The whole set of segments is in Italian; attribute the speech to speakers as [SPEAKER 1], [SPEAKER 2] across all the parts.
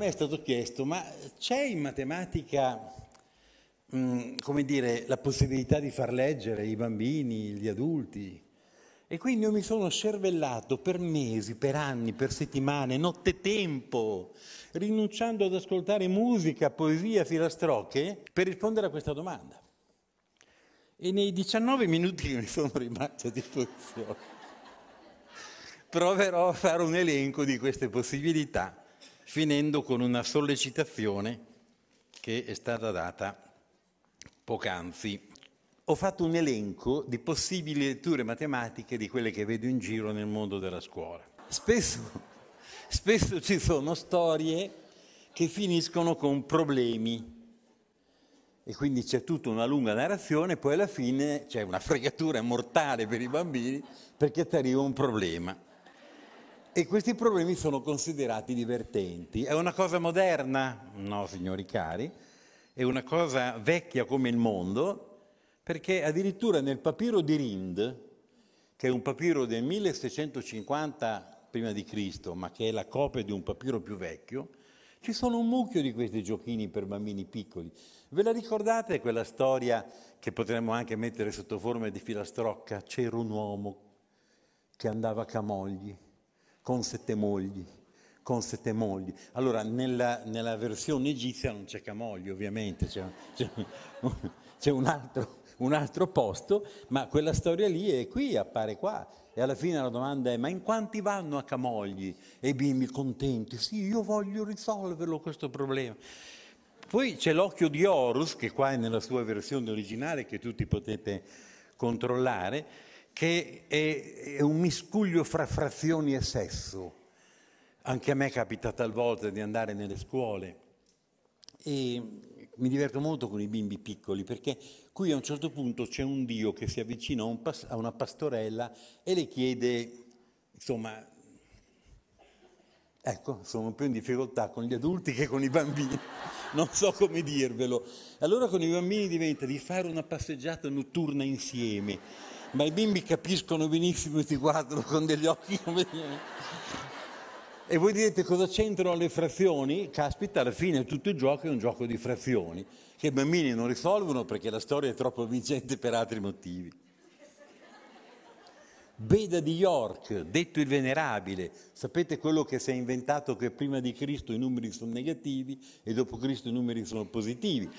[SPEAKER 1] me è stato chiesto, ma c'è in matematica, mh, come dire, la possibilità di far leggere i bambini, gli adulti? E quindi io mi sono scervellato per mesi, per anni, per settimane, nottetempo, rinunciando ad ascoltare musica, poesia, filastrocche, per rispondere a questa domanda. E nei 19 minuti che mi sono rimasti a disposizione proverò a fare un elenco di queste possibilità finendo con una sollecitazione che è stata data poc'anzi. Ho fatto un elenco di possibili letture matematiche di quelle che vedo in giro nel mondo della scuola. Spesso, spesso ci sono storie che finiscono con problemi e quindi c'è tutta una lunga narrazione, poi alla fine c'è una fregatura mortale per i bambini perché ti arriva un problema. E questi problemi sono considerati divertenti. È una cosa moderna? No, signori cari, è una cosa vecchia come il mondo, perché addirittura nel papiro di Rind, che è un papiro del 1650 prima di Cristo, ma che è la copia di un papiro più vecchio, ci sono un mucchio di questi giochini per bambini piccoli. Ve la ricordate quella storia che potremmo anche mettere sotto forma di filastrocca? C'era un uomo che andava a Camogli con sette mogli, con sette mogli. Allora, nella, nella versione egizia non c'è Camogli, ovviamente, c'è, c'è, c'è un, altro, un, altro, posto, ma quella storia lì è qui, appare qua. E alla fine la domanda è, ma in quanti vanno a Camogli? E i bimbi contenti, sì, io voglio risolverlo questo problema. Poi c'è l'occhio di Horus, che qua è nella sua versione originale, che tutti potete controllare, che è, è un miscuglio fra frazioni e sesso. Anche a me capita talvolta di andare nelle scuole e mi diverto molto con i bimbi piccoli perché qui a un certo punto c'è un Dio che si avvicina a, una pastorella e le chiede, insomma, ecco, sono più in difficoltà con gli adulti che con i bambini, non so come dirvelo. Allora con i bambini diventa di fare una passeggiata notturna insieme ma i bimbi capiscono benissimo e ti guardano con degli occhi come... E voi direte cosa c'entrano le frazioni? Caspita, alla fine tutto il gioco è un gioco di frazioni, che i bambini non risolvono perché la storia è troppo vincente per altri motivi. Beda di York, detto il venerabile, sapete quello che si è inventato che prima di Cristo i numeri sono negativi e dopo Cristo i numeri sono positivi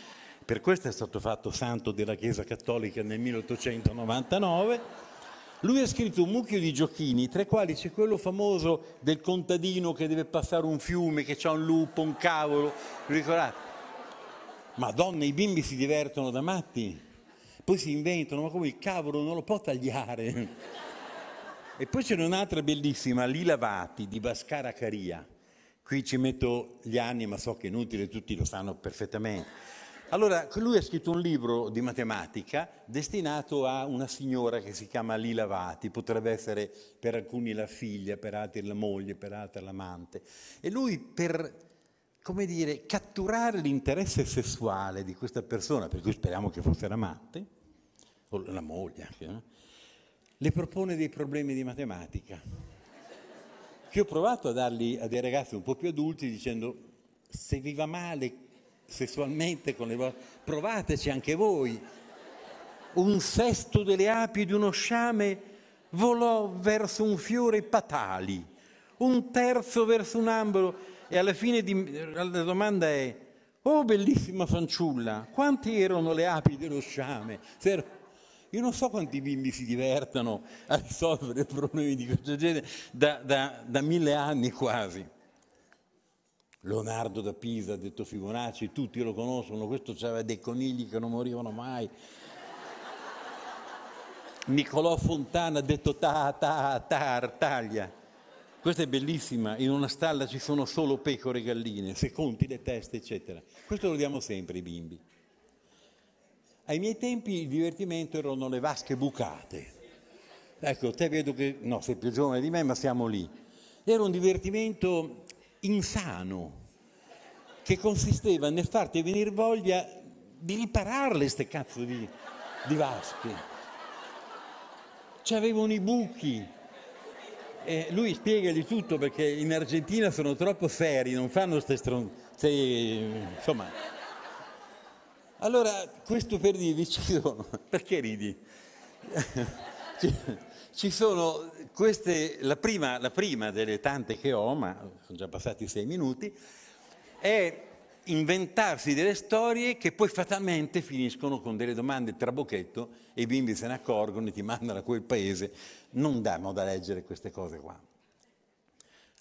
[SPEAKER 1] per questo è stato fatto santo della Chiesa Cattolica nel 1899. Lui ha scritto un mucchio di giochini, tra i quali c'è quello famoso del contadino che deve passare un fiume, che c'ha un lupo, un cavolo, ricordate? Madonna, i bimbi si divertono da matti, poi si inventano, ma come il cavolo non lo può tagliare? e poi c'è un'altra bellissima, Lila Vati, di Bascara Caria. Qui ci metto gli anni, ma so che è inutile, tutti lo sanno perfettamente. Allora, lui ha scritto un libro di matematica destinato a una signora che si chiama Lila Vati, potrebbe essere per alcuni la figlia, per altri la moglie, per altri l'amante. E lui per come dire, catturare l'interesse sessuale di questa persona, per cui speriamo che fosse l'amante, o la moglie anche, no? le propone dei problemi di matematica, che ho provato a dargli a dei ragazzi un po' più adulti dicendo se vi va male sessualmente con le vostre... Provateci anche voi. Un sesto delle api di uno sciame volò verso un fiore patali, un terzo verso un albero e alla fine di... la domanda è, oh bellissima fanciulla, quante erano le api dello sciame? Er-, io non so quanti bimbi si divertano a risolvere problemi di questo genere da, da, da mille anni quasi. Leonardo da Pisa, ha detto Fibonacci, tutti lo conoscono, questo aveva dei conigli che non morivano mai. Niccolò Fontana ha detto ta ta ta artaglia. Questa è bellissima, in una stalla ci sono solo pecore e galline, se conti le teste, eccetera. Questo lo diamo sempre ai bimbi. Ai miei tempi il divertimento erano le vasche bucate. Ecco, te vedo che, no, sei più giovane di me, ma siamo lì. Era un divertimento insano che consisteva nel farti venire voglia di ripararle queste cazzo di, di vasche. C'avevano i buchi. E lui spiegagli tutto perché in Argentina sono troppo seri, non fanno queste stronze, insomma. Allora, questo per dirvi ci sono. Perché ridi? Ci sono queste, la prima, la prima delle tante che ho, ma sono già passati sei minuti, è inventarsi delle storie che poi fatalmente finiscono con delle domande trabocchetto e i bimbi se ne accorgono e ti mandano a quel paese. Non danno da leggere queste cose qua.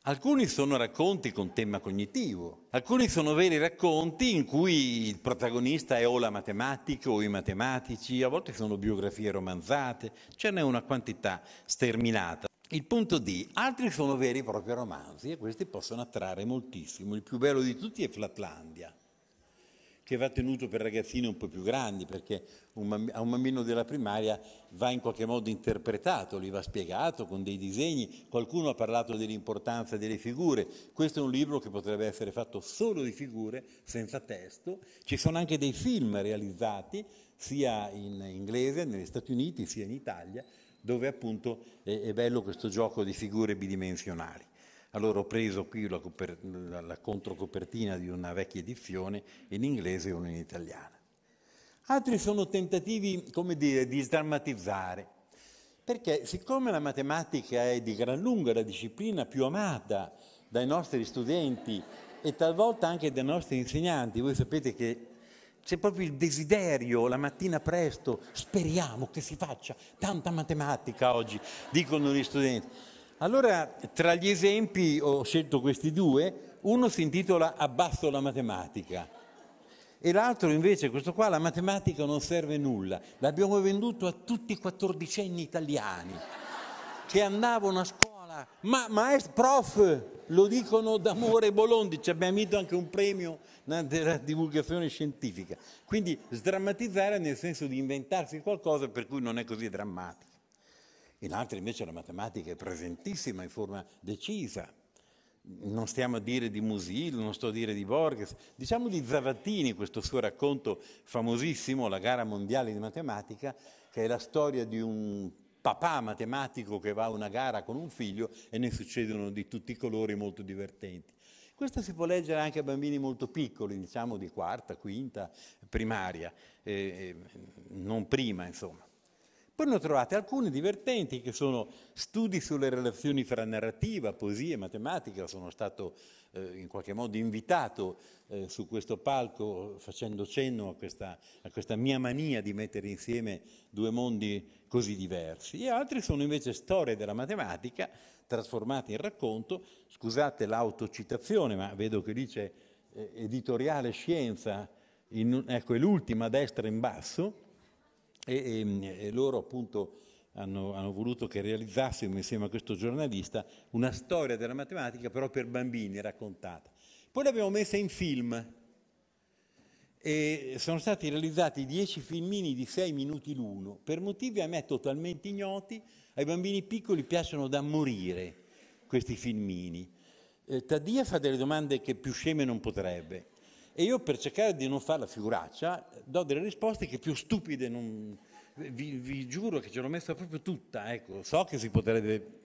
[SPEAKER 1] Alcuni sono racconti con tema cognitivo, alcuni sono veri racconti in cui il protagonista è o la matematica o i matematici, a volte sono biografie romanzate, ce n'è una quantità sterminata. Il punto D, altri sono veri e propri romanzi e questi possono attrarre moltissimo. Il più bello di tutti è Flatlandia, che va tenuto per ragazzini un po' più grandi, perché un, a un bambino della primaria va in qualche modo interpretato, gli va spiegato con dei disegni, qualcuno ha parlato dell'importanza delle figure, questo è un libro che potrebbe essere fatto solo di figure, senza testo, ci sono anche dei film realizzati sia in inglese, negli Stati Uniti, sia in Italia, dove appunto è, è bello questo gioco di figure bidimensionali. Allora ho preso qui la, la controcopertina di una vecchia edizione in inglese e una in italiana. Altri sono tentativi, come dire, di sdrammatizzare, perché siccome la matematica è di gran lunga la disciplina più amata dai nostri studenti e talvolta anche dai nostri insegnanti, voi sapete che c'è proprio il desiderio la mattina presto, speriamo che si faccia tanta matematica oggi, dicono gli studenti. Allora, tra gli esempi ho scelto questi due, uno si intitola Abbasso la matematica e l'altro invece, questo qua, la matematica non serve nulla. L'abbiamo venduto a tutti i quattordicenni italiani che andavano a scuola. Ma maestro, prof, lo dicono d'amore Bolondi, ci abbiamo vinto anche un premio della divulgazione scientifica. Quindi sdrammatizzare nel senso di inventarsi qualcosa per cui non è così drammatico in altri invece la matematica è presentissima in forma decisa. Non stiamo a dire di Musil, non sto a dire di Borges, diciamo di Zavattini, questo suo racconto famosissimo, La gara mondiale di matematica, che è la storia di un papà matematico che va a una gara con un figlio e ne succedono di tutti i colori molto divertenti. Questo si può leggere anche a bambini molto piccoli, diciamo di quarta, quinta, primaria, eh, eh non prima insomma. Poi ne ho trovate alcune divertenti che sono studi sulle relazioni fra narrativa, poesia e matematica. Sono stato eh, in qualche modo invitato eh, su questo palco facendo cenno a questa, a questa, mia mania di mettere insieme due mondi così diversi. E altri sono invece storie della matematica trasformate in racconto. Scusate l'autocitazione, ma vedo che lì c'è eh, editoriale scienza, in, ecco è l'ultima a destra in basso e, ehm, e loro appunto hanno, hanno, voluto che realizzassimo insieme a questo giornalista una storia della matematica però per bambini raccontata. Poi l'abbiamo messa in film e sono stati realizzati dieci filmini di sei minuti l'uno per motivi a me totalmente ignoti, ai bambini piccoli piacciono da morire questi filmini. Eh, Tadia fa delle domande che più sceme non potrebbe e io per cercare di non fare la figuraccia do delle risposte che più stupide non... Vi, vi giuro che ce l'ho messa proprio tutta, ecco. so che si potrebbe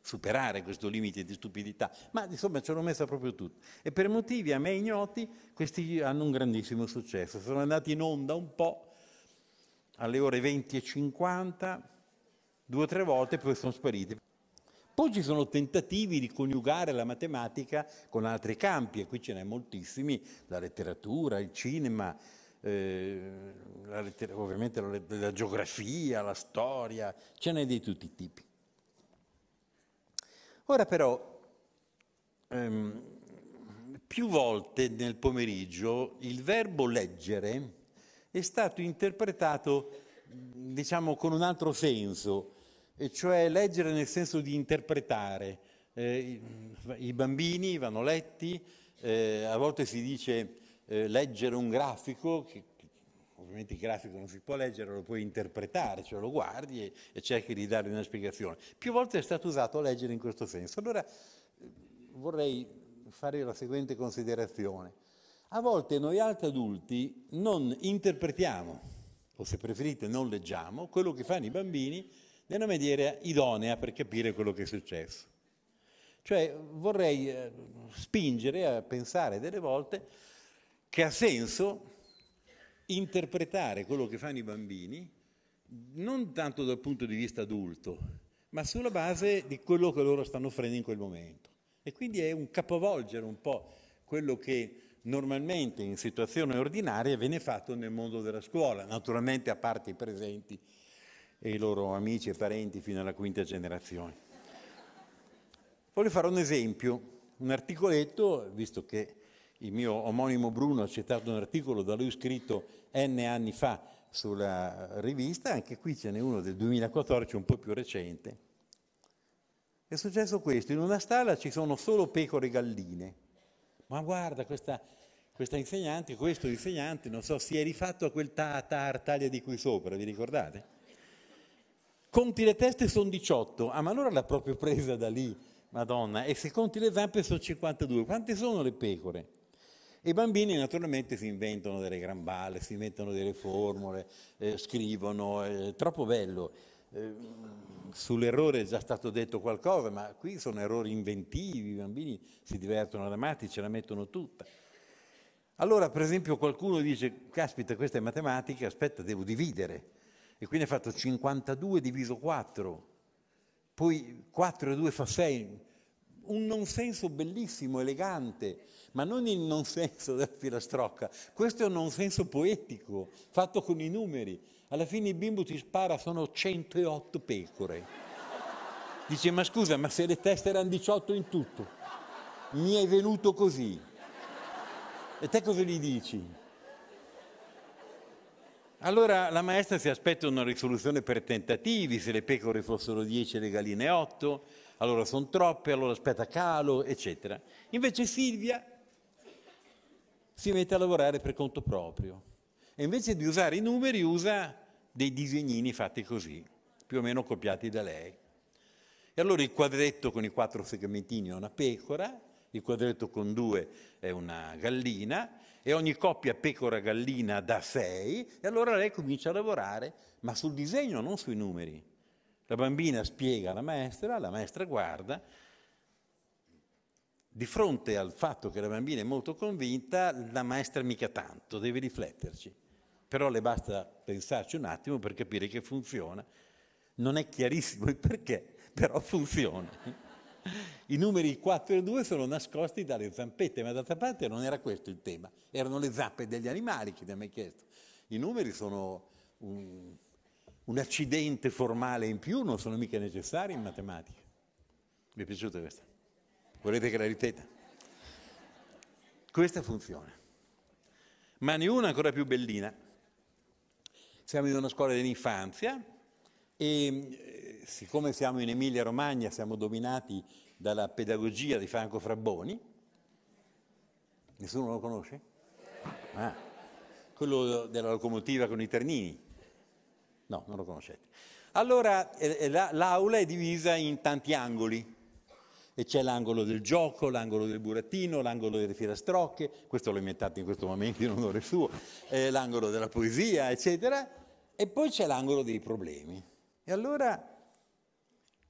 [SPEAKER 1] superare questo limite di stupidità, ma insomma ce l'ho messa proprio tutta. E per motivi a me ignoti questi hanno un grandissimo successo. Sono andati in onda un po' alle ore 20 e 50 due o tre volte, poi sono spariti. Poi ci sono tentativi di coniugare la matematica con altri campi, e qui ce n'è moltissimi, la letteratura, il cinema, eh, la lettera, ovviamente la, la geografia, la storia, ce n'è di tutti i tipi. Ora però, ehm, più volte nel pomeriggio il verbo leggere è stato interpretato, diciamo, con un altro senso e cioè leggere nel senso di interpretare. Eh, I bambini vanno letti, eh, a volte si dice eh, leggere un grafico, che, che, ovviamente il grafico non si può leggere, lo puoi interpretare, cioè lo guardi e, e cerchi di dargli una spiegazione. Più volte è stato usato leggere in questo senso. Allora eh, vorrei fare la seguente considerazione. A volte noi altri adulti non interpretiamo, o se preferite non leggiamo, quello che fanno i bambini è una maniera idonea per capire quello che è successo. Cioè vorrei eh, spingere a pensare delle volte che ha senso interpretare quello che fanno i bambini non tanto dal punto di vista adulto, ma sulla base di quello che loro stanno offrendo in quel momento. E quindi è un capovolgere un po' quello che normalmente in situazione ordinaria viene fatto nel mondo della scuola, naturalmente a parte i presenti e i loro amici e parenti fino alla quinta generazione. Voglio fare un esempio, un articoletto, visto che il mio omonimo Bruno ha citato un articolo da lui scritto N anni fa sulla rivista, anche qui ce n'è uno del 2014, un po' più recente. È successo questo, in una stalla ci sono solo pecore e galline. Ma guarda, questa, questa insegnante, questo insegnante, non so, si è rifatto a quel ta, ta, artaglia di qui sopra, vi ricordate? Conti le teste sono 18, ah ma allora l'ha proprio presa da lì, madonna, e se conti le zampe sono 52, quante sono le pecore? i bambini naturalmente si inventano delle gran si inventano delle formule, eh, scrivono, eh, troppo bello. Eh, sull'errore è già stato detto qualcosa, ma qui sono errori inventivi, i bambini si divertono ad amati, ce la mettono tutta. Allora, per esempio, qualcuno dice, caspita, questa è matematica, aspetta, devo dividere. E quindi ha fatto 52 diviso 4, poi 4 e 2 fa 6. Un non senso bellissimo, elegante, ma non il non senso della filastrocca. Questo è un non senso poetico, fatto con i numeri. Alla fine il bimbo ti spara, sono 108 pecore. Dice, ma scusa, ma se le teste erano 18 in tutto, mi è venuto così. E te cosa gli dici? Allora la maestra si aspetta una risoluzione per tentativi, se le pecore fossero 10 e le galline 8, allora sono troppe, allora aspetta calo, eccetera. Invece Silvia si mette a lavorare per conto proprio e invece di usare i numeri usa dei disegnini fatti così, più o meno copiati da lei. E allora il quadretto con i quattro segmentini è una pecora, il quadretto con due è una gallina e ogni coppia pecora gallina da sei, e allora lei comincia a lavorare, ma sul disegno, non sui numeri. La bambina spiega alla maestra, la maestra guarda, di fronte al fatto che la bambina è molto convinta, la maestra mica tanto, deve rifletterci. Però le basta pensarci un attimo per capire che funziona. Non è chiarissimo il perché, però funziona i numeri 4 e 2 sono nascosti dalle zampette, ma d'altra parte non era questo il tema, erano le zappe degli animali che ti ha mai chiesto. I numeri sono un, un accidente formale in più, non sono mica necessari in matematica. Vi è piaciuta questa? Volete che la ripeta? Questa funziona. Ma ne una ancora più bellina. Siamo in una scuola dell'infanzia e eh, siccome siamo in Emilia Romagna, siamo dominati dalla pedagogia di Franco Fraboni. Nessuno lo conosce? Ah, quello della locomotiva con i ternini. No, non lo conoscete. Allora eh, eh, l'aula è divisa in tanti angoli e c'è l'angolo del gioco, l'angolo del burattino, l'angolo delle filastrocche, questo l'ho inventato in questo momento in onore suo, eh, l'angolo della poesia, eccetera, e poi c'è l'angolo dei problemi. E allora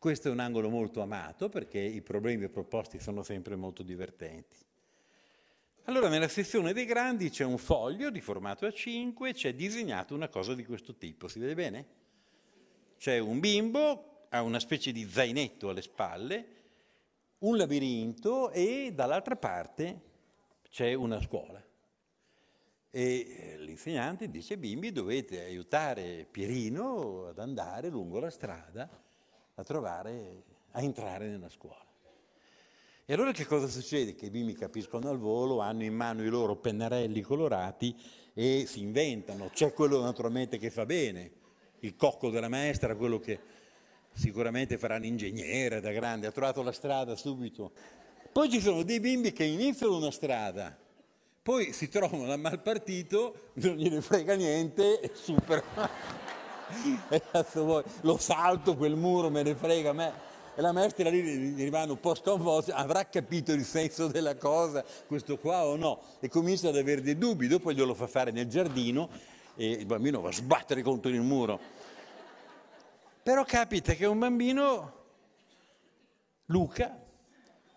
[SPEAKER 1] questo è un angolo molto amato perché i problemi proposti sono sempre molto divertenti. Allora nella sezione dei grandi c'è un foglio di formato A5 e c'è disegnata una cosa di questo tipo, si vede bene? C'è un bimbo, ha una specie di zainetto alle spalle, un labirinto e dall'altra parte c'è una scuola. E eh, l'insegnante dice ai bimbi dovete aiutare Pierino ad andare lungo la strada a trovare, a entrare nella scuola. E allora che cosa succede? Che i bimbi capiscono al volo, hanno in mano i loro pennarelli colorati e si inventano. C'è quello naturalmente che fa bene, il cocco della maestra, quello che sicuramente farà l'ingegnere da grande, ha trovato la strada subito. Poi ci sono dei bimbi che iniziano una strada, poi si trovano da mal partito, non gliene frega niente e superano. voi, lo salto quel muro, me ne frega a me. E la maestra lì rimane un po' sconvolta, avrà capito il senso della cosa, questo qua o no? E comincia ad avere dei dubbi, dopo glielo fa fare nel giardino e il bambino va a sbattere contro il muro. Però capita che un bambino, Luca,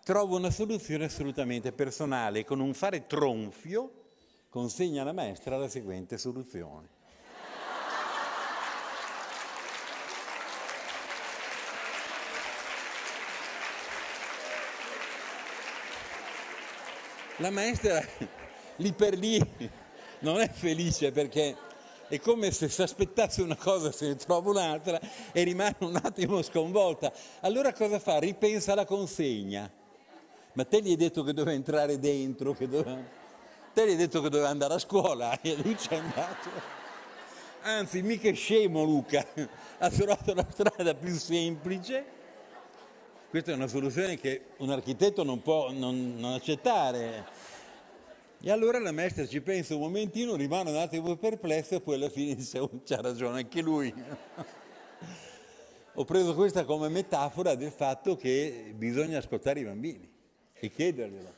[SPEAKER 1] trova una soluzione assolutamente personale, con un fare tronfio consegna alla maestra la seguente soluzione. la maestra lì per lì non è felice perché è come se si aspettasse una cosa, se ne trova un'altra e rimane un attimo sconvolta. Allora cosa fa? Ripensa la consegna. Ma te gli hai detto che doveva entrare dentro, che doveva... te gli hai detto che doveva andare a scuola e lui ci è andato. Anzi, mica è scemo Luca, ha trovato la strada più semplice questa è una soluzione che un architetto non può non, non accettare. E allora la maestra ci pensa un momentino, rimane un attimo perplesso e poi alla fine dice, oh, c'ha ragione anche lui. Ho preso questa come metafora del fatto che bisogna ascoltare i bambini e chiederglielo.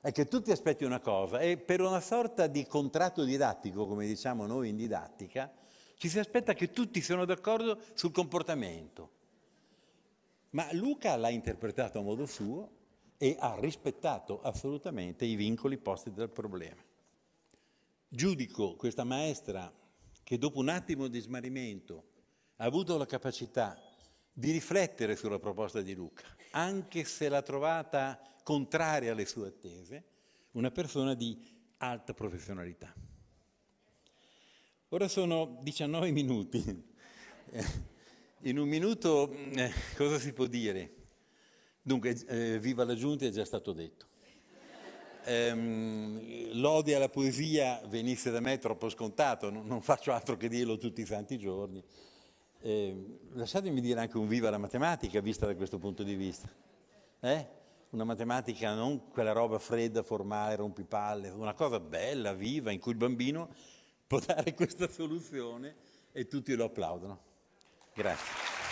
[SPEAKER 1] È che tu ti aspetti una cosa e per una sorta di contratto didattico, come diciamo noi in didattica, ci si aspetta che tutti siano d'accordo sul comportamento. Ma Luca l'ha interpretato a modo suo e ha rispettato assolutamente i vincoli posti dal problema. Giudico questa maestra che dopo un attimo di smarrimento ha avuto la capacità di riflettere sulla proposta di Luca, anche se l'ha trovata contraria alle sue attese, una persona di alta professionalità. Ora sono 19 minuti. In un minuto mm, eh, cosa si può dire? Dunque, eh, viva la giunta è già stato detto. Ehm, l'ode alla poesia venisse da me troppo scontato, non, non, faccio altro che dirlo tutti i santi giorni. Ehm, lasciatemi dire anche un viva la matematica vista da questo punto di vista. Eh? Una matematica non quella roba fredda, formale, rompipalle, una cosa bella, viva, in cui il bambino può dare questa soluzione e tutti lo applaudono. Gracias.